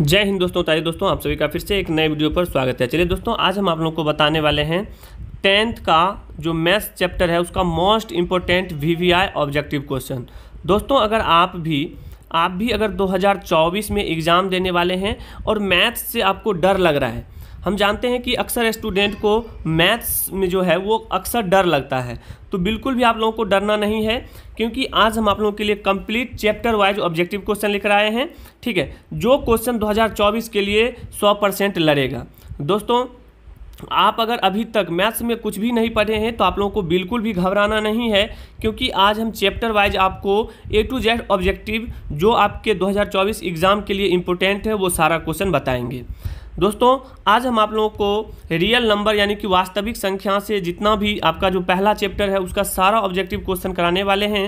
जय हिंद दोस्तों तारी दोस्तों आप सभी का फिर से एक नए वीडियो पर स्वागत है चलिए दोस्तों आज हम आप लोगों को बताने वाले हैं टेंथ का जो मैथ्स चैप्टर है उसका मोस्ट इम्पोर्टेंट वी ऑब्जेक्टिव क्वेश्चन दोस्तों अगर आप भी आप भी अगर 2024 में एग्ज़ाम देने वाले हैं और मैथ्स से आपको डर लग रहा है हम जानते हैं कि अक्सर स्टूडेंट को मैथ्स में जो है वो अक्सर डर लगता है तो बिल्कुल भी आप लोगों को डरना नहीं है क्योंकि आज हम आप लोगों के लिए complete chapter wise objective question लेकर आए हैं ठीक है जो क्वेश्चन 2024 के लिए 100 परसेंट लड़ेगा दोस्तों आप अगर अभी तक मैथ्स में कुछ भी नहीं पढ़े हैं तो आप लोगों को बिल्कुल भी घबराना नहीं है क्योंकि आज हम चैप्टर वाइज आपको ए टू जेड ऑब्जेक्टिव जो आपके 2024 एग्ज़ाम के लिए इम्पोर्टेंट है वो सारा क्वेश्चन बताएंगे दोस्तों आज हम आप लोगों को रियल नंबर यानी कि वास्तविक संख्या से जितना भी आपका जो पहला चैप्टर है उसका सारा ऑब्जेक्टिव क्वेश्चन कराने वाले हैं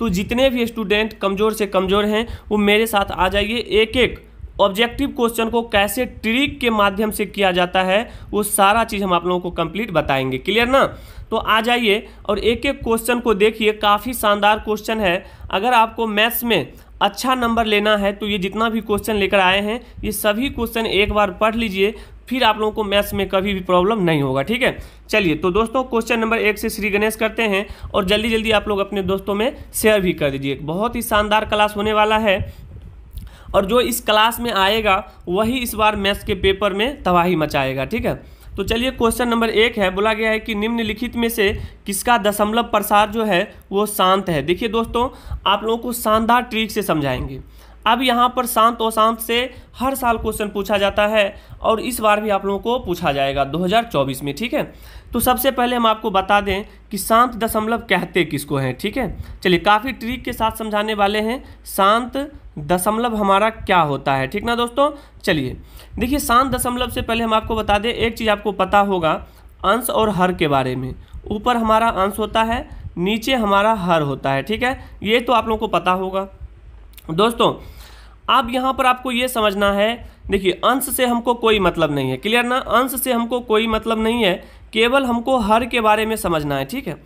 तो जितने भी स्टूडेंट कमज़ोर से कमज़ोर हैं वो मेरे साथ आ जाइए एक एक ऑब्जेक्टिव क्वेश्चन को कैसे ट्रिक के माध्यम से किया जाता है वो सारा चीज़ हम आप लोगों को कंप्लीट बताएंगे क्लियर ना तो आ जाइए और एक एक क्वेश्चन को देखिए काफ़ी शानदार क्वेश्चन है अगर आपको मैथ्स में अच्छा नंबर लेना है तो ये जितना भी क्वेश्चन लेकर आए हैं ये सभी क्वेश्चन एक बार पढ़ लीजिए फिर आप लोगों को मैथ्स में कभी भी प्रॉब्लम नहीं होगा ठीक है चलिए तो दोस्तों क्वेश्चन नंबर एक से श्री गणेश करते हैं और जल्दी जल्दी आप लोग अपने दोस्तों में शेयर भी कर दीजिए बहुत ही शानदार क्लास होने वाला है और जो इस क्लास में आएगा वही इस बार मैथ्स के पेपर में तबाही मचाएगा ठीक है तो चलिए क्वेश्चन नंबर एक है बोला गया है कि निम्नलिखित में से किसका दशमलव प्रसार जो है वो शांत है देखिए दोस्तों आप लोगों को शानदार ट्रिक से समझाएंगे अब यहाँ पर शांत और शांत से हर साल क्वेश्चन पूछा जाता है और इस बार भी आप लोगों को पूछा जाएगा 2024 में ठीक है तो सबसे पहले हम आपको बता दें कि शांत दशमलव कहते किसको हैं ठीक है चलिए काफ़ी ट्रिक के साथ समझाने वाले हैं शांत दशमलव हमारा क्या होता है ठीक ना दोस्तों चलिए देखिए शांत दशमलव से पहले हम आपको बता दें एक चीज़ आपको पता होगा अंश और हर के बारे में ऊपर हमारा अंश होता है नीचे हमारा हर होता है ठीक है ये तो आप लोगों को पता होगा दोस्तों अब यहाँ पर आपको ये समझना है देखिए अंश से हमको कोई मतलब नहीं है क्लियर ना अंश से हमको कोई मतलब नहीं है केवल हमको हर के बारे में समझना है ठीक है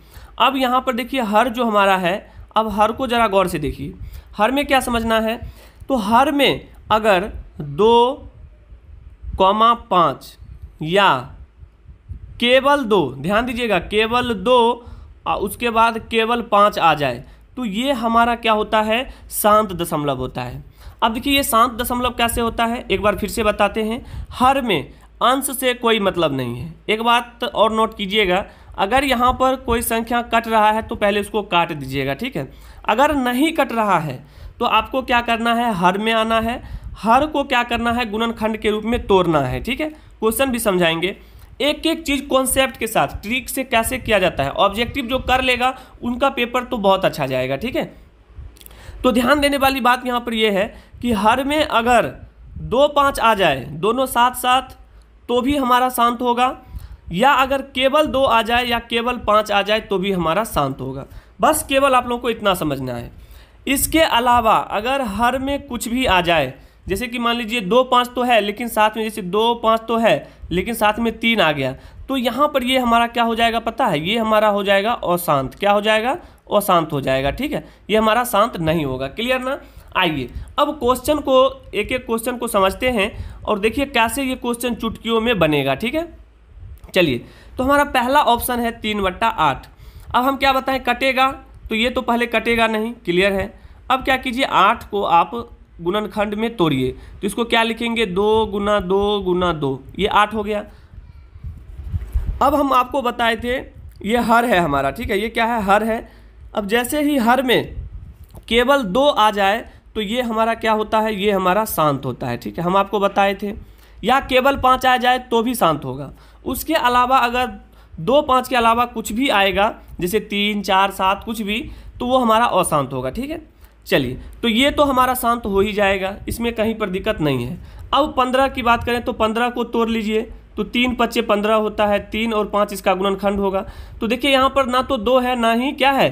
अब यहाँ पर देखिए हर जो हमारा है अब हर को ज़रा गौर से देखिए हर में क्या समझना है तो हर में अगर दो कौमा पाँच या केवल दो ध्यान दीजिएगा केवल दो और उसके बाद केवल पाँच आ जाए तो ये हमारा क्या होता है शांत दशमलव होता है अब देखिए ये शांत दशमलव कैसे होता है एक बार फिर से बताते हैं हर में अंश से कोई मतलब नहीं है एक बात और नोट कीजिएगा अगर यहाँ पर कोई संख्या कट रहा है तो पहले उसको काट दीजिएगा ठीक है अगर नहीं कट रहा है तो आपको क्या करना है हर में आना है हर को क्या करना है गुणनखंड के रूप में तोड़ना है ठीक है क्वेश्चन भी समझाएंगे एक एक चीज़ कॉन्सेप्ट के साथ ट्रिक से कैसे किया जाता है ऑब्जेक्टिव जो कर लेगा उनका पेपर तो बहुत अच्छा जाएगा ठीक है तो ध्यान देने वाली बात यहाँ पर यह है कि हर में अगर दो पाँच आ जाए दोनों साथ साथ तो भी हमारा शांत होगा या अगर केवल दो आ जाए या केवल पाँच आ जाए तो भी हमारा शांत होगा बस केवल आप लोगों को इतना समझना है इसके अलावा अगर हर में कुछ भी आ जाए जैसे कि मान लीजिए दो पाँच तो है लेकिन साथ में जैसे दो पाँच तो है लेकिन साथ में तीन आ गया तो यहाँ पर ये हमारा क्या हो जाएगा पता है ये हमारा हो जाएगा अशांत क्या हो जाएगा अशांत हो जाएगा ठीक है ये हमारा शांत नहीं होगा क्लियर ना आइए अब क्वेश्चन को एक एक क्वेश्चन को समझते हैं और देखिए कैसे ये क्वेश्चन चुटकियों में बनेगा ठीक है चलिए तो हमारा पहला ऑप्शन है तीन बट्टा आठ अब हम क्या बताएं कटेगा तो ये तो पहले कटेगा नहीं क्लियर है अब क्या कीजिए आठ को आप गुणनखंड में तोड़िए तो इसको क्या लिखेंगे दो गुना दो गुना दो ये आठ हो गया अब हम आपको बताए थे ये हर है हमारा ठीक है ये क्या है हर है अब जैसे ही हर में केवल दो आ जाए तो ये हमारा क्या होता है ये हमारा शांत होता है ठीक है हम आपको बताए थे या केवल पाँच आ जाए तो भी शांत होगा उसके अलावा अगर दो पाँच के अलावा कुछ भी आएगा जैसे तीन चार सात कुछ भी तो वो हमारा अशांत होगा ठीक है चलिए तो ये तो हमारा शांत हो ही जाएगा इसमें कहीं पर दिक्कत नहीं है अब पंद्रह की बात करें तो पंद्रह को तोड़ लीजिए तो तीन पच्चे पंद्रह होता है तीन और पाँच इसका गुणनखंड होगा तो देखिए यहाँ पर ना तो दो है ना ही क्या है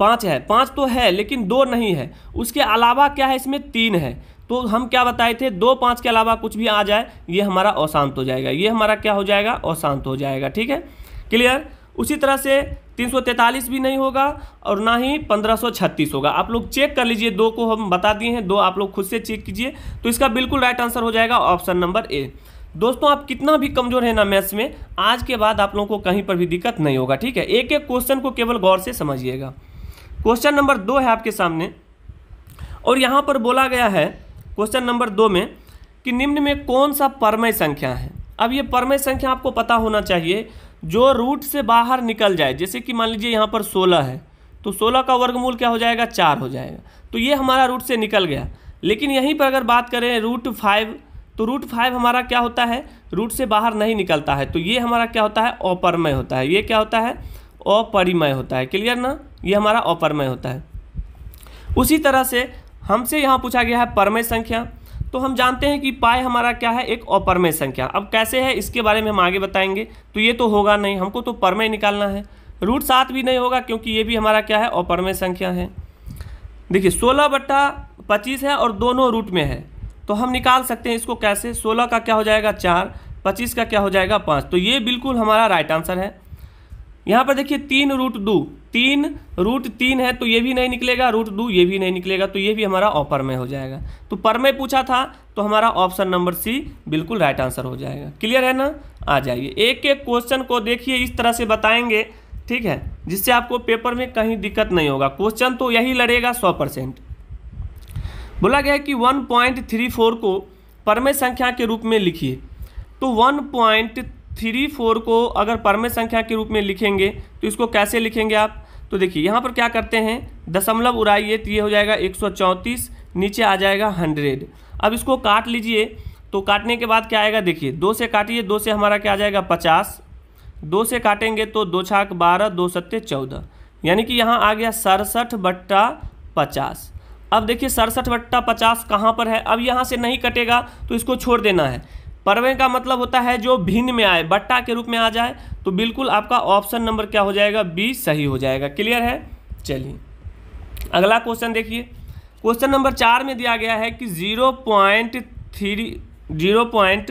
पाँच है पाँच तो है लेकिन दो नहीं है उसके अलावा क्या है इसमें तीन है तो हम क्या बताए थे दो पाँच के अलावा कुछ भी आ जाए ये हमारा अशांत हो जाएगा ये हमारा क्या हो जाएगा अशांत हो जाएगा ठीक है क्लियर उसी तरह से 343 भी नहीं होगा और ना ही 1536 होगा आप लोग चेक कर लीजिए दो को हम बता दिए हैं दो आप लोग खुद से चेक कीजिए तो इसका बिल्कुल राइट आंसर हो जाएगा ऑप्शन नंबर ए दोस्तों आप कितना भी कमजोर है ना मैथ्स में आज के बाद आप लोगों को कहीं पर भी दिक्कत नहीं होगा ठीक है एक एक क्वेश्चन को केवल गौर से समझिएगा क्वेश्चन नंबर दो है आपके सामने और यहाँ पर बोला गया है क्वेश्चन नंबर दो में कि निम्न में कौन सा परमय संख्या है अब ये परमय संख्या आपको पता होना चाहिए जो रूट से बाहर निकल जाए जैसे कि मान लीजिए यहाँ पर सोलह है तो सोलह का वर्गमूल क्या हो जाएगा चार हो जाएगा तो ये हमारा रूट से निकल गया लेकिन यहीं पर अगर बात करें रूट फाइव तो रूट फाइव हमारा क्या होता है रूट से बाहर नहीं निकलता है तो ये हमारा क्या होता है अपरमय होता है ये क्या होता है अपरिमय होता है क्लियर ना ये हमारा अपरमय होता है उसी तरह से हमसे यहाँ पूछा गया है परमय संख्या तो हम जानते हैं कि पाए हमारा क्या है एक अपरमय संख्या अब कैसे है इसके बारे में हम आगे बताएंगे तो ये तो होगा नहीं हमको तो परमय निकालना है रूट सात भी नहीं होगा क्योंकि ये भी हमारा क्या है अपरमय संख्या है देखिए सोलह बट्टा पच्चीस है और दोनों रूट में है तो हम निकाल सकते हैं इसको कैसे सोलह का क्या हो जाएगा चार पच्चीस का क्या हो जाएगा पाँच तो ये बिल्कुल हमारा राइट आंसर है यहाँ पर देखिए तीन रूट दो तीन रूट तीन है तो ये भी नहीं निकलेगा रूट दो ये भी नहीं निकलेगा तो ये भी हमारा ऑपर में हो जाएगा तो पर में पूछा था तो हमारा ऑप्शन नंबर सी बिल्कुल राइट आंसर हो जाएगा क्लियर है ना आ जाइए एक एक क्वेश्चन को देखिए इस तरह से बताएंगे ठीक है जिससे आपको पेपर में कहीं दिक्कत नहीं होगा क्वेश्चन तो यही लड़ेगा सौ परसेंट बोला गया कि फोर को परमे संख्या के रूप में लिखिए तो पॉइंट थ्री फोर को अगर परमे संख्या के रूप में लिखेंगे तो इसको कैसे लिखेंगे आप तो देखिए यहाँ पर क्या करते हैं दशमलव उड़ाइए तो ये हो जाएगा एक नीचे आ जाएगा हंड्रेड अब इसको काट लीजिए तो काटने के बाद क्या आएगा देखिए दो से काटिए दो से हमारा क्या आ जाएगा पचास दो से काटेंगे तो दो छाक बारह दो सत्य चौदह यानी कि यहाँ आ गया सड़सठ बट्टा पचास अब देखिए सड़सठ बट्टा पचास कहाँ पर है अब यहाँ से नहीं कटेगा तो इसको छोड़ देना है परवे का मतलब होता है जो भिन्न में आए बट्टा के रूप में आ जाए तो बिल्कुल आपका ऑप्शन नंबर क्या हो जाएगा बी सही हो जाएगा क्लियर है चलिए अगला क्वेश्चन देखिए क्वेश्चन नंबर चार में दिया गया है कि zero point three zero point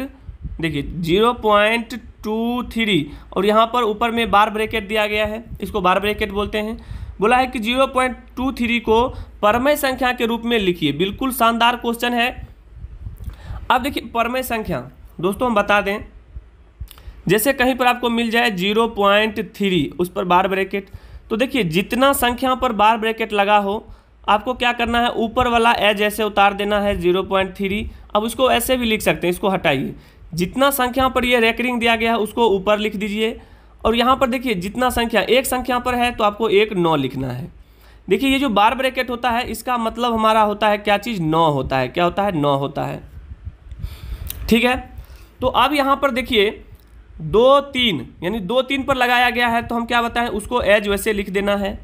देखिए जीरो पॉइंट टू थ्री और यहाँ पर ऊपर में बार ब्रेकेट दिया गया है इसको बार ब्रेकेट बोलते हैं बोला है कि जीरो पॉइंट टू थ्री को परमय संख्या के रूप में लिखिए बिल्कुल शानदार क्वेश्चन है अब देखिए परमय संख्या दोस्तों हम बता दें जैसे कहीं पर आपको मिल जाए जीरो पॉइंट थ्री उस पर बार ब्रैकेट तो देखिए जितना संख्या पर बार ब्रैकेट लगा हो आपको क्या करना है ऊपर वाला एज ऐसे उतार देना है जीरो पॉइंट थ्री अब उसको ऐसे भी लिख सकते हैं इसको हटाइए जितना संख्या पर यह रेकरिंग दिया गया है उसको ऊपर लिख दीजिए और यहाँ पर देखिए जितना संख्या एक संख्या पर है तो आपको एक नौ लिखना है देखिए ये जो बार ब्रैकेट होता है इसका मतलब हमारा होता है क्या चीज़ नौ होता है क्या होता है नौ होता है ठीक है तो अब यहाँ पर देखिए दो तीन यानी दो तीन पर लगाया गया है तो हम क्या बताएं उसको एज वैसे लिख देना है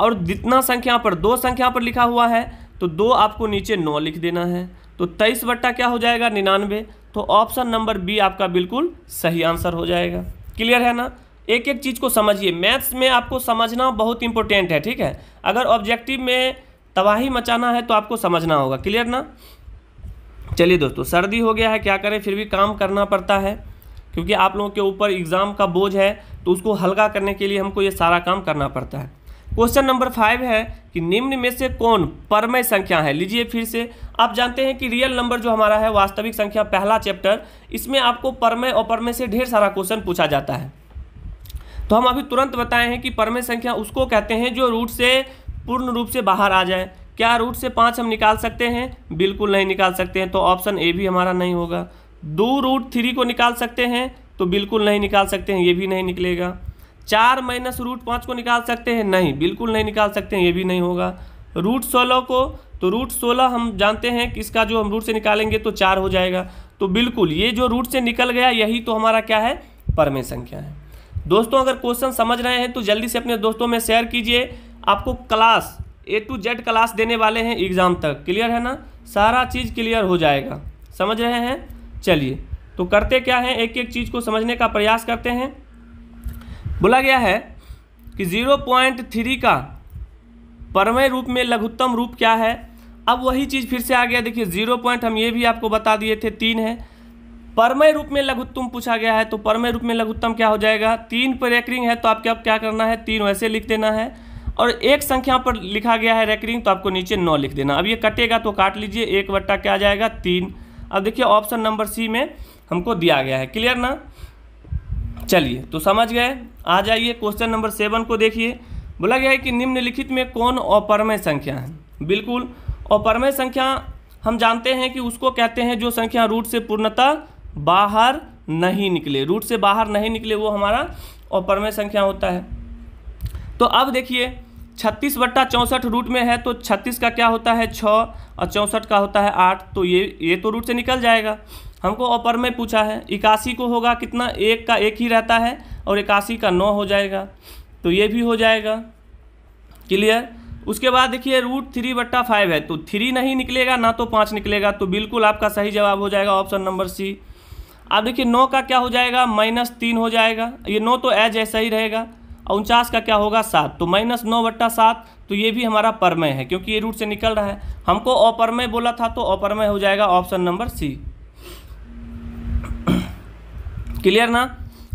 और जितना संख्या पर दो संख्या पर लिखा हुआ है तो दो आपको नीचे नौ लिख देना है तो तेईस बट्टा क्या हो जाएगा निन्यानवे तो ऑप्शन नंबर बी आपका बिल्कुल सही आंसर हो जाएगा क्लियर है ना एक एक चीज़ को समझिए मैथ्स में आपको समझना बहुत इंपॉर्टेंट है ठीक है अगर ऑब्जेक्टिव में तबाही मचाना है तो आपको समझना होगा क्लियर ना चलिए दोस्तों सर्दी हो गया है क्या करें फिर भी काम करना पड़ता है क्योंकि आप लोगों के ऊपर एग्ज़ाम का बोझ है तो उसको हल्का करने के लिए हमको ये सारा काम करना पड़ता है क्वेश्चन नंबर फाइव है कि निम्न में से कौन परमय संख्या है लीजिए फिर से आप जानते हैं कि रियल नंबर जो हमारा है वास्तविक संख्या पहला चैप्टर इसमें आपको परमय और परमय से ढेर सारा क्वेश्चन पूछा जाता है तो हम अभी तुरंत बताए हैं कि परमय संख्या उसको कहते हैं जो रूट से पूर्ण रूप से बाहर आ जाए क्या रूट से पाँच हम निकाल सकते हैं बिल्कुल नहीं निकाल सकते हैं तो ऑप्शन ए भी हमारा नहीं होगा दो रूट थ्री को निकाल सकते हैं तो बिल्कुल नहीं निकाल सकते हैं ये भी नहीं निकलेगा चार माइनस रूट पाँच को निकाल सकते हैं नहीं बिल्कुल नहीं निकाल सकते हैं ये भी नहीं होगा रूट सोलह को तो रूट सोलह हम जानते हैं कि इसका जो हम रूट से निकालेंगे तो चार हो जाएगा तो बिल्कुल ये जो रूट से निकल गया यही तो हमारा क्या है परमे संख्या है दोस्तों अगर क्वेश्चन समझ रहे हैं तो जल्दी से अपने दोस्तों में शेयर कीजिए आपको class A to Z class देने वाले हैं एग्ज़ाम तक क्लियर है ना सारा चीज़ क्लियर हो जाएगा समझ रहे हैं चलिए तो करते क्या हैं एक एक चीज़ को समझने का प्रयास करते हैं बोला गया है कि जीरो पॉइंट थ्री का परमय रूप में लघुत्तम रूप क्या है अब वही चीज़ फिर से आ गया देखिए जीरो पॉइंट हम ये भी आपको बता दिए थे तीन है परमय रूप में लघुत्तम पूछा गया है तो परमय रूप में लघुत्तम क्या हो जाएगा तीन पर एकरिंग है तो आप अब क्या करना है तीन वैसे लिख देना है और एक संख्या पर लिखा गया है रेकरिंग तो आपको नीचे नौ लिख देना अब ये कटेगा तो काट लीजिए एक बट्टा क्या आ जाएगा तीन अब देखिए ऑप्शन नंबर सी में हमको दिया गया है क्लियर ना चलिए तो समझ गए आ जाइए क्वेश्चन नंबर सेवन को देखिए बोला गया है कि निम्नलिखित में कौन अपरमय संख्या है बिल्कुल अपरमय संख्या हम जानते हैं कि उसको कहते हैं जो संख्या रूट से पूर्णतः बाहर नहीं निकले रूट से बाहर नहीं निकले वो हमारा अपरमय संख्या होता है तो अब देखिए छत्तीस बट्टा चौंसठ रूट में है तो छत्तीस का क्या होता है छः और चौंसठ का होता है आठ तो ये ये तो रूट से निकल जाएगा हमको अपर में पूछा है इक्यासी को होगा कितना एक का एक ही रहता है और इक्यासी का नौ हो जाएगा तो ये भी हो जाएगा क्लियर उसके बाद देखिए रूट थ्री बट्टा फाइव है तो थ्री नहीं निकलेगा ना तो पाँच निकलेगा तो बिल्कुल आपका सही जवाब हो जाएगा ऑप्शन नंबर सी अब देखिए नौ का क्या हो जाएगा माइनस तीन हो जाएगा ये नौ तो एज ऐसा ही रहेगा और उनचास का क्या होगा सात तो माइनस नौ बट्टा सात तो ये भी हमारा परमय है क्योंकि ये रूट से निकल रहा है हमको अपरमय बोला था तो अपरमय हो जाएगा ऑप्शन नंबर सी क्लियर ना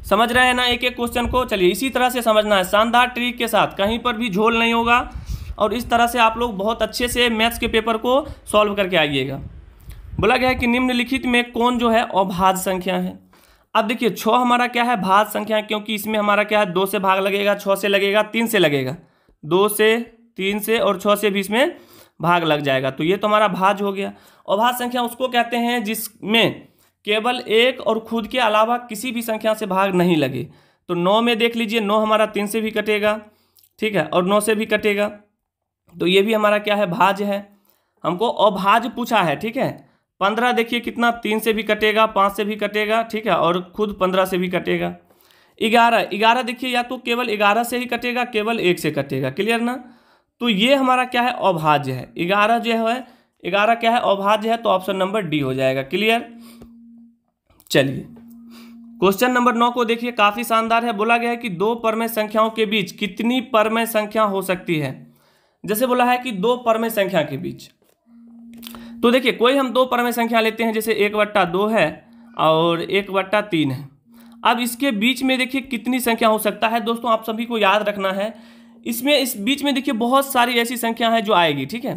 समझ रहे हैं ना एक एक क्वेश्चन को चलिए इसी तरह से समझना है शानदार ट्रिक के साथ कहीं पर भी झोल नहीं होगा और इस तरह से आप लोग बहुत अच्छे से मैथ्स के पेपर को सॉल्व करके आइएगा बोला गया है कि निम्नलिखित में कौन जो है अभाज्य संख्या है अब देखिए छः हमारा क्या है भाग संख्या क्योंकि इसमें हमारा क्या है दो से भाग लगेगा छः से लगेगा तीन से लगेगा दो से तीन से और छः से भी इसमें भाग लग जाएगा तो ये तो हमारा भाज हो गया अभाज संख्या उसको कहते हैं जिसमें केवल एक और खुद के अलावा किसी भी संख्या से भाग नहीं लगे तो नौ में देख लीजिए नौ हमारा तीन से भी कटेगा ठीक है और नौ से भी कटेगा तो ये भी हमारा क्या है भाज है हमको अभाज पूछा है ठीक है पंद्रह देखिए कितना तीन से भी कटेगा पाँच से भी कटेगा ठीक है और खुद पंद्रह से भी कटेगा ग्यारह ग्यारह देखिए या तो केवल ग्यारह से ही कटेगा केवल एक से कटेगा क्लियर ना तो ये हमारा क्या है अभाज्य है ग्यारह जो है ग्यारह क्या है अभाज्य है तो ऑप्शन नंबर डी हो जाएगा क्लियर चलिए क्वेश्चन नंबर नौ को देखिए काफी शानदार है बोला गया है कि दो परमय संख्याओं के बीच कितनी परमय संख्या हो सकती है जैसे बोला है कि दो परमय संख्या के बीच तो देखिए कोई हम दो परमेय संख्या लेते हैं जैसे एक बट्टा दो है और एक बट्टा तीन है अब इसके बीच में देखिए कितनी संख्या हो सकता है दोस्तों आप सभी को याद रखना है इसमें इस बीच में देखिए बहुत सारी ऐसी संख्या है जो आएगी ठीक है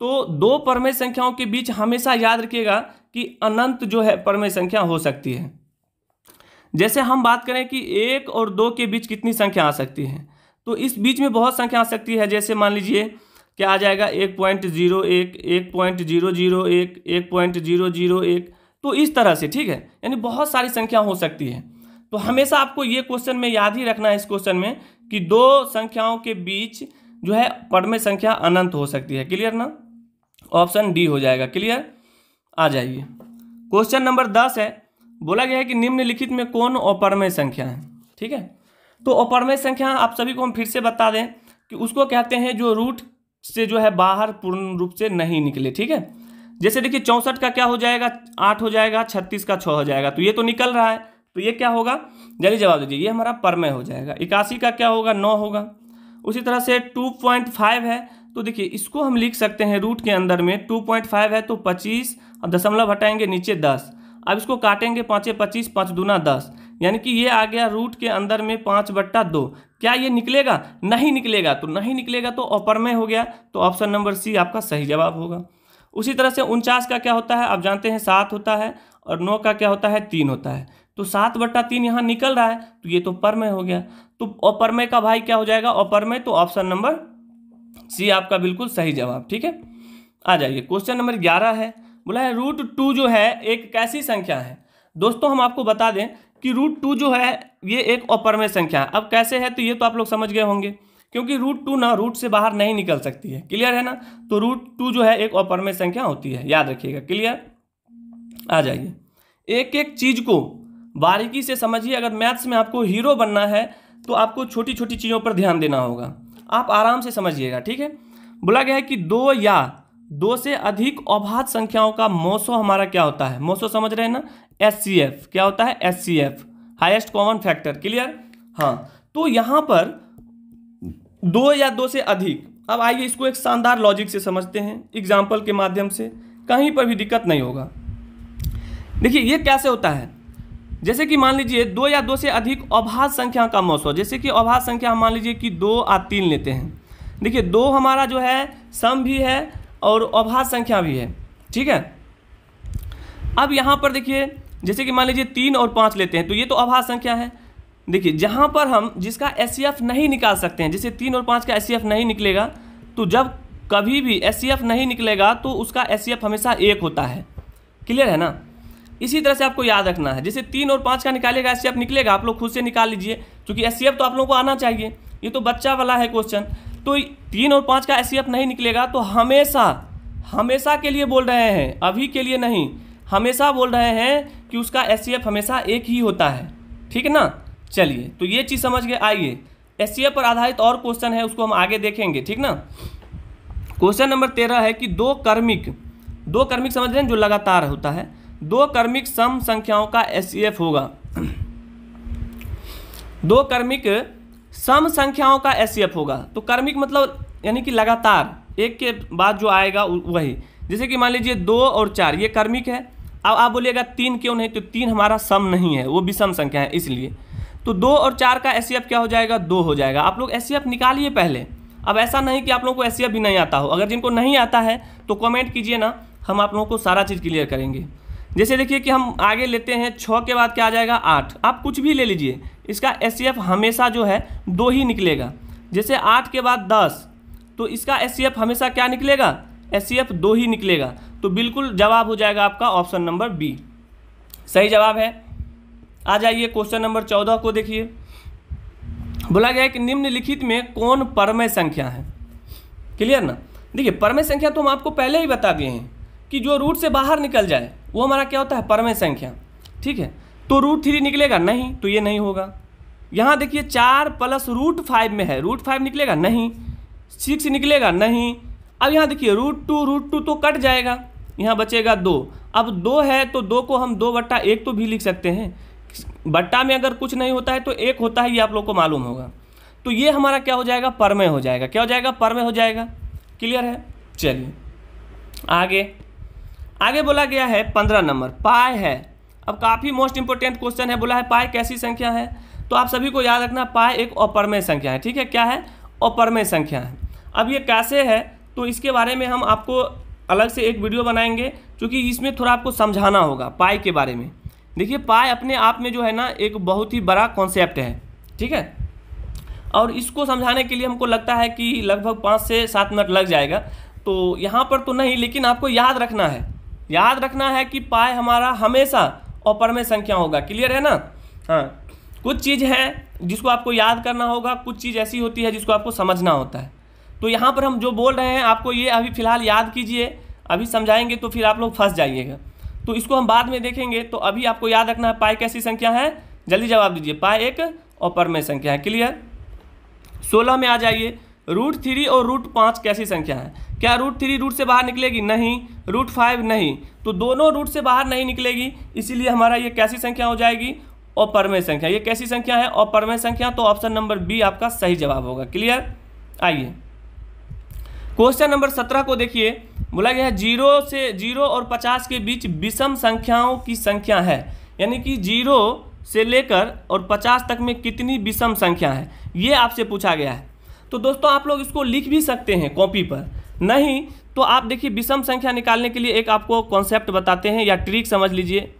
तो दो परमेय संख्याओं के बीच हमेशा याद रखिएगा कि अनंत जो है परमेय संख्या हो सकती है जैसे हम बात करें कि एक और दो के बीच कितनी संख्या आ सकती है तो इस बीच में बहुत संख्या आ सकती है जैसे मान लीजिए क्या आ जाएगा एक पॉइंट जीरो एक एक पॉइंट जीरो जीरो एक एक पॉइंट जीरो जीरो एक तो इस तरह से ठीक है यानी बहुत सारी संख्या हो सकती है तो हमेशा आपको ये क्वेश्चन में याद ही रखना है इस क्वेश्चन में कि दो संख्याओं के बीच जो है पढ़ संख्या अनंत हो सकती है क्लियर ना ऑप्शन डी हो जाएगा क्लियर आ जाइए क्वेश्चन नंबर दस है बोला गया है कि निम्नलिखित में कौन अपरमय संख्या है ठीक है तो अपरमय संख्या आप सभी को हम फिर से बता दें कि उसको कहते हैं जो रूट से जो है बाहर पूर्ण रूप से नहीं निकले ठीक है जैसे देखिए चौंसठ का क्या हो जाएगा आठ हो जाएगा छत्तीस का छः हो जाएगा तो ये तो निकल रहा है तो ये क्या होगा जल्दी जवाब दीजिए ये हमारा परमय हो जाएगा इक्यासी का क्या होगा नौ होगा उसी तरह से टू पॉइंट फाइव है तो देखिए इसको हम लिख सकते हैं रूट के अंदर में टू पॉइंट फाइव है तो पच्चीस और दशमलव हटाएंगे नीचे दस अब इसको काटेंगे पाँचे पच्चीस पाँच दूना दस यानी कि ये आ गया रूट के अंदर में पाँच बट्टा दो क्या ये निकलेगा नहीं निकलेगा तो नहीं निकलेगा तो अपर हो गया तो ऑप्शन नंबर सी आपका सही जवाब होगा उसी तरह से उनचास का क्या होता है आप जानते हैं सात होता है और नौ का क्या होता है तीन होता है तो सात बट्टा तीन यहाँ निकल रहा है तो ये तो परमय हो गया तो में का भाई क्या हो जाएगा में तो ऑप्शन नंबर सी आपका बिल्कुल सही जवाब ठीक है आ जाइए क्वेश्चन नंबर ग्यारह है बोला है रूट टू जो है एक कैसी संख्या है दोस्तों हम आपको बता दें कि रूट टू जो है ये एक अपरमेय संख्या है अब कैसे है तो ये तो आप लोग समझ गए होंगे क्योंकि रूट टू ना रूट से बाहर नहीं निकल सकती है क्लियर है ना तो रूट टू जो है एक अपरमेय संख्या होती है याद रखिएगा क्लियर आ जाइए एक एक चीज़ को बारीकी से समझिए अगर मैथ्स में आपको हीरो बनना है तो आपको छोटी छोटी चीज़ों पर ध्यान देना होगा आप आराम से समझिएगा ठीक है बोला गया है कि दो या दो से अधिक अभाज्य संख्याओं का मौसो हमारा क्या होता है मौसो समझ रहे हैं ना एस क्या होता है S C F highest common factor clear हाँ तो यहाँ पर दो या दो से अधिक अब आइए इसको एक शानदार लॉजिक से समझते हैं एग्जाम्पल के माध्यम से कहीं पर भी दिक्कत नहीं होगा देखिए ये कैसे होता है जैसे कि मान लीजिए दो या दो से अधिक अभाज संख्या का मौसम जैसे कि अभाज संख्या हम मान लीजिए कि दो आ तीन लेते हैं देखिए दो हमारा जो है सम भी है और अभाज संख्या भी है ठीक है अब यहाँ पर देखिए जैसे कि मान लीजिए तीन और पाँच लेते हैं तो ये तो अभाज्य संख्या है देखिए जहाँ पर हम जिसका एस e नहीं निकाल सकते हैं जैसे तीन और पाँच का एस e नहीं निकलेगा तो जब कभी भी एस e नहीं निकलेगा तो उसका एस हमेशा एक होता है क्लियर है ना इसी तरह से आपको याद रखना है जैसे तीन और पाँच का निकालेगा एस निकलेगा आप लोग खुद से निकाल लीजिए क्योंकि एस तो आप लोगों को आना चाहिए ये तो बच्चा वाला है क्वेश्चन तो तीन और पाँच का एस नहीं निकलेगा तो हमेशा हमेशा के लिए बोल रहे हैं अभी के लिए नहीं हमेशा बोल रहे हैं कि उसका एस हमेशा एक ही होता है ठीक है ना चलिए तो ये चीज़ समझ गए आइए एस पर आधारित और क्वेश्चन है उसको हम आगे देखेंगे ठीक ना क्वेश्चन नंबर तेरह है कि दो कर्मिक दो कर्मिक समझ रहे हैं जो लगातार होता है दो कर्मिक सम संख्याओं का एस होगा दो कर्मिक सम संख्याओं का एस होगा तो कर्मिक मतलब यानी कि लगातार एक के बाद जो आएगा वही जैसे कि मान लीजिए दो और चार ये कर्मिक है अब आप बोलिएगा तीन क्यों नहीं तो तीन हमारा सम नहीं है वो विषम संख्या है इसलिए तो दो और चार का एस e क्या हो जाएगा दो हो जाएगा आप लोग एस e निकालिए पहले अब ऐसा नहीं कि आप लोगों को एस e भी नहीं आता हो अगर जिनको नहीं आता है तो कमेंट कीजिए ना हम आप लोगों को सारा चीज़ क्लियर करेंगे जैसे देखिए कि हम आगे लेते हैं छः के बाद क्या आ जाएगा आठ आप कुछ भी ले लीजिए इसका एस हमेशा जो है दो ही निकलेगा जैसे आठ के बाद दस तो इसका एस हमेशा क्या निकलेगा एस दो ही निकलेगा तो बिल्कुल जवाब हो जाएगा आपका ऑप्शन नंबर बी सही जवाब है आ जाइए क्वेश्चन नंबर चौदह को देखिए बोला गया है कि निम्नलिखित में कौन परमय संख्या है क्लियर ना देखिए परमय संख्या तो हम आपको पहले ही बता दिए हैं कि जो रूट से बाहर निकल जाए वो हमारा क्या होता है परमय संख्या ठीक है तो रूट थ्री निकलेगा नहीं तो ये नहीं होगा यहाँ देखिए चार प्लस रूट फाइव में है रूट फाइव निकलेगा नहीं सिक्स निकलेगा नहीं अब यहाँ देखिए रूट टू रूट टू तो कट जाएगा यहाँ बचेगा दो अब दो है तो दो को हम दो बट्टा एक तो भी लिख सकते हैं बट्टा में अगर कुछ नहीं होता है तो एक होता है ये आप लोग को मालूम होगा तो ये हमारा क्या हो जाएगा परमय हो जाएगा क्या हो जाएगा परमय हो जाएगा क्लियर है चलिए आगे आगे बोला गया है पंद्रह नंबर पाए है अब काफ़ी मोस्ट इंपॉर्टेंट क्वेश्चन है बोला है पाए कैसी संख्या है तो आप सभी को याद रखना पाए एक अपरमय संख्या है ठीक है क्या है अपरमय संख्या है अब ये कैसे है तो इसके बारे में हम आपको अलग से एक वीडियो बनाएंगे क्योंकि इसमें थोड़ा आपको समझाना होगा पाई के बारे में देखिए पाई अपने आप में जो है ना एक बहुत ही बड़ा कॉन्सेप्ट है ठीक है और इसको समझाने के लिए हमको लगता है कि लगभग पाँच से सात मिनट लग जाएगा तो यहाँ पर तो नहीं लेकिन आपको याद रखना है याद रखना है कि पाए हमारा हमेशा ऑपर में संख्या होगा क्लियर है ना हाँ कुछ चीज़ है जिसको आपको याद करना होगा कुछ चीज़ ऐसी होती है जिसको आपको समझना होता है तो यहाँ पर हम जो बोल रहे हैं आपको ये अभी फ़िलहाल याद कीजिए अभी समझाएंगे तो फिर आप लोग फंस जाइएगा तो इसको हम बाद में देखेंगे तो अभी आपको याद रखना है पाए कैसी संख्या है जल्दी जवाब दीजिए पाए एक और परमय संख्या है क्लियर सोलह में आ जाइए रूट थ्री और रूट पाँच कैसी संख्या है क्या रूट थ्री रूट से बाहर निकलेगी नहीं रूट फाइव नहीं तो दोनों रूट से बाहर नहीं निकलेगी इसीलिए हमारा ये कैसी संख्या हो जाएगी और परमय संख्या ये कैसी संख्या है अपरमेय संख्या तो ऑप्शन नंबर बी आपका सही जवाब होगा क्लियर आइए क्वेश्चन नंबर सत्रह को देखिए बोला गया है जीरो से जीरो और पचास के बीच विषम संख्याओं की संख्या है यानी कि जीरो से लेकर और पचास तक में कितनी विषम संख्या है ये आपसे पूछा गया है तो दोस्तों आप लोग इसको लिख भी सकते हैं कॉपी पर नहीं तो आप देखिए विषम संख्या निकालने के लिए एक आपको कॉन्सेप्ट बताते हैं या ट्रिक समझ लीजिए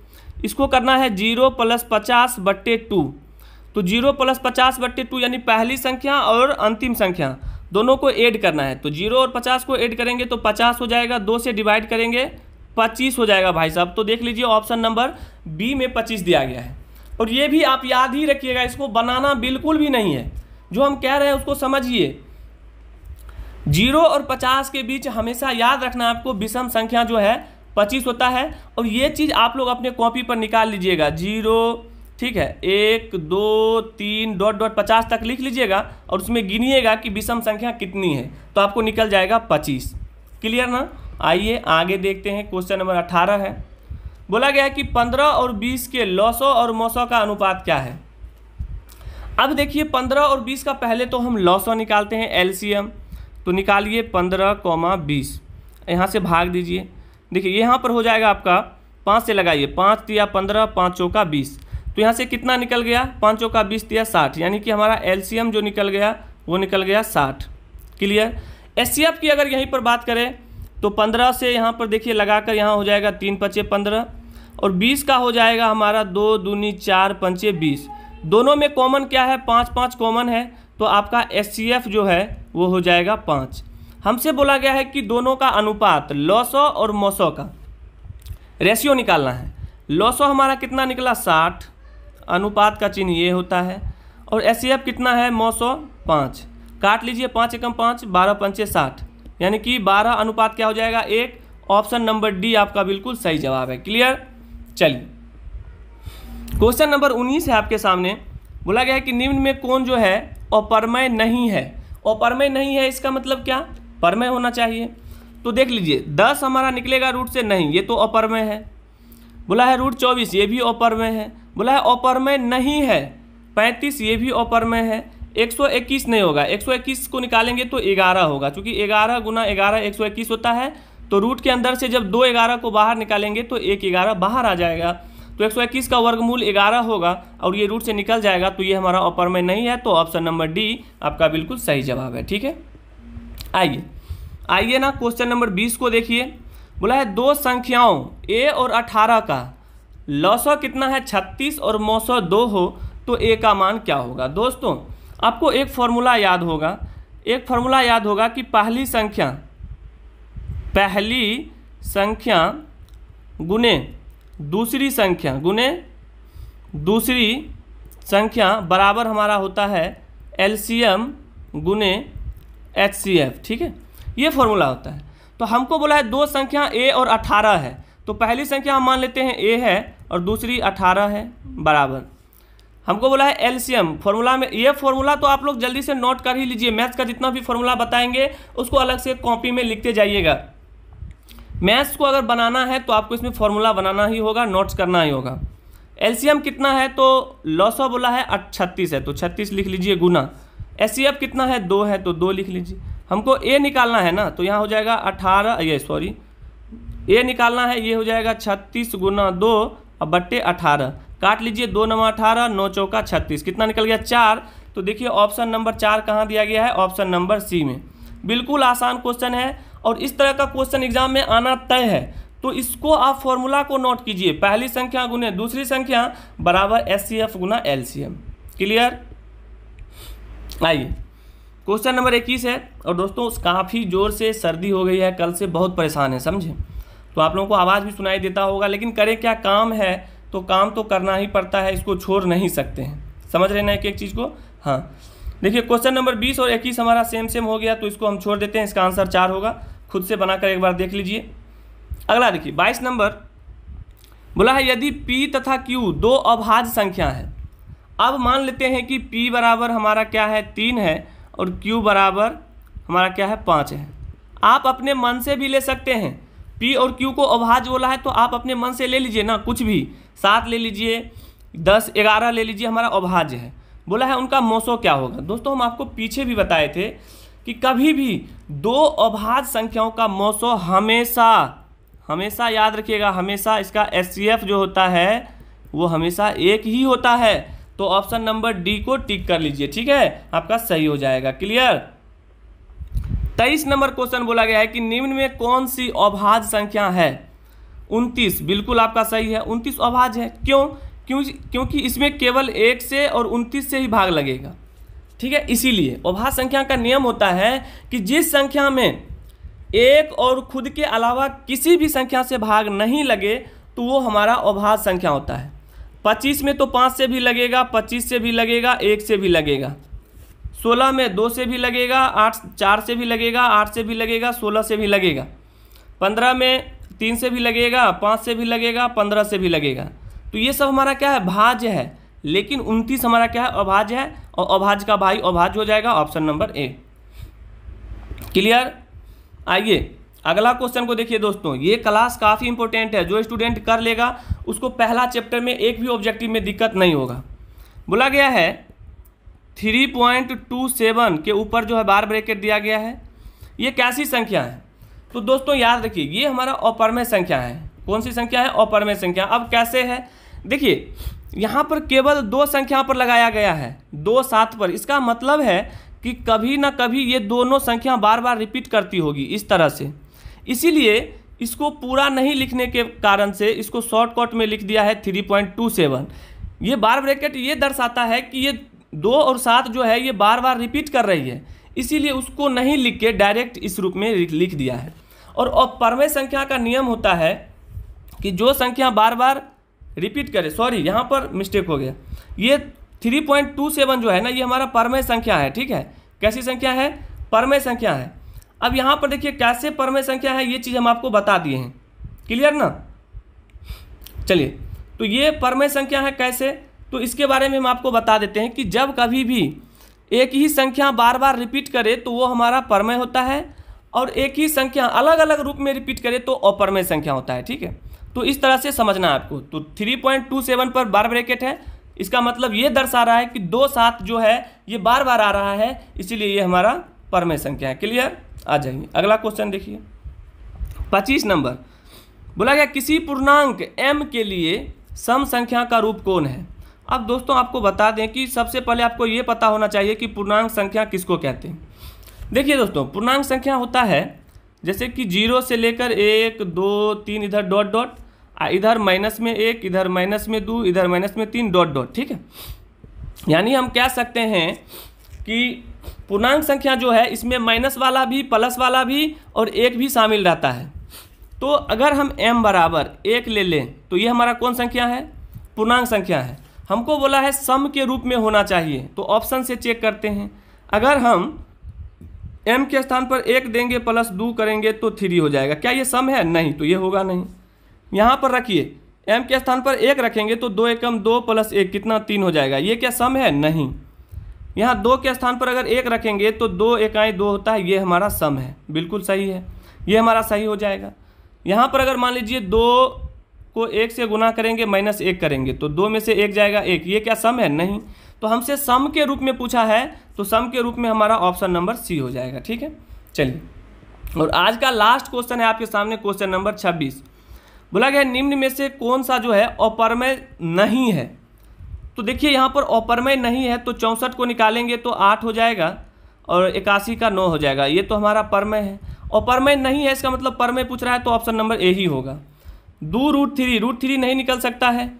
इसको करना है जीरो प्लस पचास बट्टे टू तो जीरो प्लस पचास बट्टे टू यानी पहली संख्या और अंतिम संख्या दोनों को ऐड करना है तो जीरो और पचास को ऐड करेंगे तो पचास हो जाएगा दो से डिवाइड करेंगे पच्चीस हो जाएगा भाई साहब तो देख लीजिए ऑप्शन नंबर बी में पच्चीस दिया गया है और ये भी आप याद ही रखिएगा इसको बनाना बिल्कुल भी नहीं है जो हम कह रहे हैं उसको समझिए जीरो और पचास के बीच हमेशा याद रखना आपको विषम संख्या जो है पच्चीस होता है और ये चीज़ आप लोग अपने कॉपी पर निकाल लीजिएगा जीरो ठीक है एक दो तीन डॉट डॉट पचास तक लिख लीजिएगा और उसमें गिनिएगा कि विषम संख्या कितनी है तो आपको निकल जाएगा पच्चीस क्लियर ना आइए आगे देखते हैं क्वेश्चन नंबर अठारह है बोला गया है कि पंद्रह और बीस के लौसौ और मौसौ का अनुपात क्या है अब देखिए पंद्रह और बीस का पहले तो हम लौसौ निकालते हैं एल तो निकालिए पंद्रह कौमा बीस यहाँ से भाग दीजिए देखिए यहाँ पर हो जाएगा आपका पाँच से लगाइए पाँच या पंद्रह पाँचों का बीस तो यहाँ से कितना निकल गया पाँचों का बीस दिया साठ यानी कि हमारा एलसीएम जो निकल गया वो निकल गया साठ क्लियर एस की अगर यहीं पर बात करें तो पंद्रह से यहाँ पर देखिए लगाकर यहाँ हो जाएगा तीन पचे पंद्रह और बीस का हो जाएगा हमारा दो दूनी चार पंचे बीस दोनों में कॉमन क्या है पाँच पाँच कॉमन है तो आपका एस जो है वो हो जाएगा पाँच हमसे बोला गया है कि दोनों का अनुपात लौसौ सौ और मौसौ का रेशियो निकालना है लौसौ सौ हमारा कितना निकला साठ अनुपात का चिन्ह ये होता है और एस e कितना है नौ सौ पाँच काट लीजिए पाँच एकम पाँच बारह पंचे साठ यानी कि बारह अनुपात क्या हो जाएगा एक ऑप्शन नंबर डी आपका बिल्कुल सही जवाब है क्लियर चलिए क्वेश्चन नंबर उन्नीस है आपके सामने बोला गया है कि निम्न में कौन जो है अपरमय नहीं है अपरमय नहीं है इसका मतलब क्या परमय होना चाहिए तो देख लीजिए दस हमारा निकलेगा रूट से नहीं ये तो अपरमय है बोला है रूट चौबीस ये भी अपरमय है बोला है ऑपर में नहीं है पैंतीस ये भी ऑपर में है 121 नहीं होगा 121 को निकालेंगे तो 11 होगा क्योंकि 11 गुना ग्यारह एक होता है तो रूट के अंदर से जब दो ग्यारह को बाहर निकालेंगे तो एक ग्यारह बाहर आ जाएगा तो इक्कीस का वर्गमूल ग्यारह होगा और ये रूट से निकल जाएगा तो ये हमारा ऑपर में नहीं है तो ऑप्शन नंबर डी आपका बिल्कुल सही जवाब है ठीक है आइए आइए ना क्वेश्चन नंबर 20 को देखिए बोला है दो संख्याओं ए और 18 का लौसौ कितना है छत्तीस और मौसौ दो हो तो ए का मान क्या होगा दोस्तों आपको एक फॉर्मूला याद होगा एक फॉर्मूला याद होगा कि पहली संख्या पहली संख्या गुने दूसरी संख्या गुने दूसरी संख्या बराबर हमारा होता है एम गुने एफ ठीक है ये फॉर्मूला होता है तो हमको बोला है दो संख्या ए और अठारह है तो पहली संख्या हम मान लेते हैं ए है और दूसरी अठारह है बराबर हमको बोला है एलसीएम फॉर्मूला में ये फॉर्मूला तो आप लोग जल्दी से नोट कर ही लीजिए मैथ्स का जितना भी फॉर्मूला बताएंगे उसको अलग से कॉपी में लिखते जाइएगा मैथ्स को अगर बनाना है तो आपको इसमें फॉर्मूला बनाना ही होगा नोट्स करना ही होगा एलसीएम कितना है तो लॉसो बोला है छत्तीस है तो छत्तीस लिख लीजिए गुना एस e कितना है दो है तो दो लिख लीजिए हमको ए निकालना है ना तो यहाँ हो जाएगा अठारह ये सॉरी ए निकालना है ये हो जाएगा छत्तीस गुना दो अब बट्टे अठारह काट लीजिए दो नवा अठारह नौ चौका छत्तीस कितना निकल गया चार तो देखिए ऑप्शन नंबर चार कहाँ दिया गया है ऑप्शन नंबर सी में बिल्कुल आसान क्वेश्चन है और इस तरह का क्वेश्चन एग्जाम में आना तय है तो इसको आप फॉर्मूला को नोट कीजिए पहली संख्या गुने दूसरी संख्या बराबर एस सी एफ गुना एल सी एम क्लियर आइए क्वेश्चन नंबर इक्कीस है और दोस्तों काफ़ी ज़ोर से सर्दी हो गई है कल से बहुत परेशान है समझे तो आप लोगों को आवाज़ भी सुनाई देता होगा लेकिन करें क्या काम है तो काम तो करना ही पड़ता है इसको छोड़ नहीं सकते हैं समझ रहे ना एक एक चीज़ को हाँ देखिए क्वेश्चन नंबर बीस और इक्कीस हमारा सेम सेम हो गया तो इसको हम छोड़ देते हैं इसका आंसर चार होगा खुद से बनाकर एक बार देख लीजिए अगला देखिए बाईस नंबर बोला है यदि पी तथा क्यू दो अभाज्य संख्या है अब मान लेते हैं कि पी बराबर हमारा क्या है तीन है और क्यू बराबर हमारा क्या है पाँच है आप अपने मन से भी ले सकते हैं पी और क्यू को अभाज्य बोला है तो आप अपने मन से ले लीजिए ना कुछ भी सात ले लीजिए दस ग्यारह ले लीजिए हमारा अभाज्य है बोला है उनका मोसो क्या होगा दोस्तों हम आपको पीछे भी बताए थे कि कभी भी दो अभाज्य संख्याओं का मोसो हमेशा हमेशा याद रखिएगा हमेशा इसका एस जो होता है वो हमेशा एक ही होता है तो ऑप्शन नंबर डी को टिक कर लीजिए ठीक है आपका सही हो जाएगा क्लियर तेईस नंबर क्वेश्चन बोला गया है कि निम्न में कौन सी अभाज्य संख्या है उनतीस बिल्कुल आपका सही है उनतीस अभाज्य है क्यों क्यों क्योंकि इसमें केवल एक से और उनतीस से ही भाग लगेगा ठीक है इसीलिए अभाज्य संख्या का नियम होता है कि जिस संख्या में एक और खुद के अलावा किसी भी संख्या से भाग नहीं लगे तो वो हमारा अभाज्य संख्या होता है पच्चीस में तो पाँच से भी लगेगा पच्चीस से भी लगेगा एक से भी लगेगा सोलह में दो से भी लगेगा आठ चार से भी लगेगा आठ से भी लगेगा सोलह से भी लगेगा पंद्रह में तीन से भी लगेगा पाँच से भी लगेगा पंद्रह से भी लगेगा तो ये सब हमारा क्या है भाज्य है लेकिन उनतीस हमारा क्या है अभाज्य है और अभाज्य का भाई अभाज्य हो जाएगा ऑप्शन नंबर ए क्लियर आइए अगला क्वेश्चन को देखिए दोस्तों ये क्लास काफ़ी इंपॉर्टेंट है जो स्टूडेंट कर लेगा उसको पहला चैप्टर में एक भी ऑब्जेक्टिव में दिक्कत नहीं होगा बोला गया है थ्री पॉइंट टू सेवन के ऊपर जो है बार ब्रेकेट दिया गया है ये कैसी संख्या है तो दोस्तों याद रखिए ये हमारा अपरमय संख्या है कौन सी संख्या है अपरमय संख्या अब कैसे है देखिए यहाँ पर केवल दो संख्या पर लगाया गया है दो सात पर इसका मतलब है कि कभी ना कभी ये दोनों संख्या बार बार रिपीट करती होगी इस तरह से इसीलिए इसको पूरा नहीं लिखने के कारण से इसको शॉर्टकट में लिख दिया है थ्री पॉइंट टू सेवन ये बार ब्रैकेट ये दर्शाता है कि ये दो और सात जो है ये बार बार रिपीट कर रही है इसीलिए उसको नहीं लिख के डायरेक्ट इस रूप में लिख दिया है और परवे संख्या का नियम होता है कि जो संख्या बार बार रिपीट करे सॉरी यहाँ पर मिस्टेक हो गया ये 3.27 जो है ना ये हमारा परमय संख्या है ठीक है कैसी संख्या है परमय संख्या है अब यहाँ पर देखिए कैसे परमय संख्या है ये चीज़ हम आपको बता दिए हैं क्लियर ना चलिए तो ये परमय संख्या है कैसे तो इसके बारे में हम आपको बता देते हैं कि जब कभी भी एक ही संख्या बार बार रिपीट करे तो वो हमारा परमय होता है और एक ही संख्या अलग अलग रूप में रिपीट करे तो अपरमय संख्या होता है ठीक है तो इस तरह से समझना है आपको तो थ्री पॉइंट टू सेवन पर बार ब्रैकेट है इसका मतलब ये दर्शा रहा है कि दो सात जो है ये बार बार आ रहा है इसीलिए ये हमारा परमय संख्या है क्लियर आ जाइए अगला क्वेश्चन देखिए पच्चीस नंबर बोला गया किसी पूर्णांक एम के लिए सम संख्या का रूप कौन है अब दोस्तों आपको बता दें कि सबसे पहले आपको ये पता होना चाहिए कि पूर्णांक संख्या किसको कहते हैं देखिए दोस्तों पूर्णांक संख्या होता है जैसे कि जीरो से लेकर एक दो तीन इधर डॉट डॉट इधर माइनस में एक इधर माइनस में दो इधर माइनस में तीन डॉट डॉट ठीक है यानी हम कह सकते हैं कि पूर्णांक संख्या जो है इसमें माइनस वाला भी प्लस वाला भी और एक भी शामिल रहता है तो अगर हम m बराबर एक ले लें तो ये हमारा कौन संख्या है पूर्णांक संख्या है हमको बोला है सम के रूप में होना चाहिए तो ऑप्शन से चेक करते हैं अगर हम एम के स्थान पर एक देंगे प्लस दो करेंगे तो थ्री हो जाएगा क्या ये सम है नहीं तो ये होगा नहीं यहाँ पर रखिए एम के स्थान पर एक रखेंगे तो दो एकम दो प्लस एक कितना तीन हो जाएगा ये क्या सम है नहीं यहाँ दो के स्थान पर अगर एक रखेंगे तो दो इकाई दो होता है ये हमारा सम है बिल्कुल सही है ये हमारा सही हो जाएगा यहाँ पर अगर मान लीजिए दो को एक से गुना करेंगे माइनस एक करेंगे तो दो में से एक जाएगा एक ये क्या सम है नहीं तो हमसे सम के रूप में पूछा है तो सम के रूप में हमारा ऑप्शन नंबर सी हो जाएगा ठीक है चलिए और आज का लास्ट क्वेश्चन है आपके सामने क्वेश्चन नंबर छब्बीस बोला गया निम्न में से कौन सा जो है अपरमय नहीं है तो देखिए यहाँ पर अपरमय नहीं है तो चौंसठ को निकालेंगे तो आठ हो जाएगा और इक्यासी का नौ हो जाएगा ये तो हमारा परमय है अपरमय नहीं है इसका मतलब परमय पूछ रहा है तो ऑप्शन नंबर ए ही होगा दो रूट थ्री रूट थ्री नहीं निकल सकता है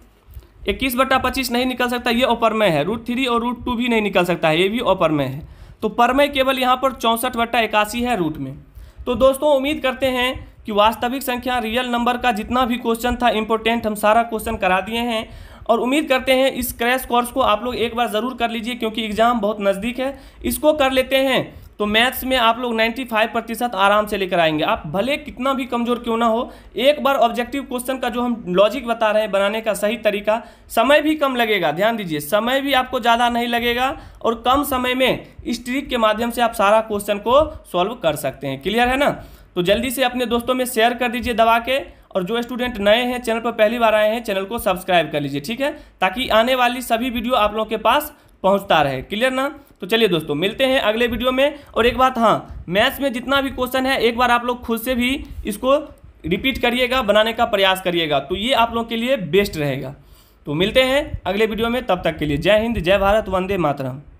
इक्कीस बटा पच्चीस नहीं निकल सकता ये में है रूट थ्री और रूट टू भी नहीं निकल सकता है ये भी में है तो परमय केवल यहाँ पर चौंसठ बट्टा इक्यासी है रूट में तो दोस्तों उम्मीद करते हैं कि वास्तविक संख्या रियल नंबर का जितना भी क्वेश्चन था इम्पोर्टेंट हम सारा क्वेश्चन करा दिए हैं और उम्मीद करते हैं इस क्रैश कोर्स को आप लोग एक बार ज़रूर कर लीजिए क्योंकि एग्ज़ाम बहुत नज़दीक है इसको कर लेते हैं तो मैथ्स में आप लोग 95 प्रतिशत आराम से लेकर आएंगे आप भले कितना भी कमज़ोर क्यों ना हो एक बार ऑब्जेक्टिव क्वेश्चन का जो हम लॉजिक बता रहे हैं बनाने का सही तरीका समय भी कम लगेगा ध्यान दीजिए समय भी आपको ज़्यादा नहीं लगेगा और कम समय में इस ट्रिक के माध्यम से आप सारा क्वेश्चन को सॉल्व कर सकते हैं क्लियर है ना तो जल्दी से अपने दोस्तों में शेयर कर दीजिए दबा के और जो स्टूडेंट नए हैं चैनल पर पहली बार आए हैं चैनल को सब्सक्राइब कर लीजिए ठीक है ताकि आने वाली सभी वीडियो आप लोगों के पास पहुँचता रहे क्लियर ना तो चलिए दोस्तों मिलते हैं अगले वीडियो में और एक बात हाँ मैथ्स में जितना भी क्वेश्चन है एक बार आप लोग खुद से भी इसको रिपीट करिएगा बनाने का प्रयास करिएगा तो ये आप लोगों के लिए बेस्ट रहेगा तो मिलते हैं अगले वीडियो में तब तक के लिए जय हिंद जय भारत वंदे मातरम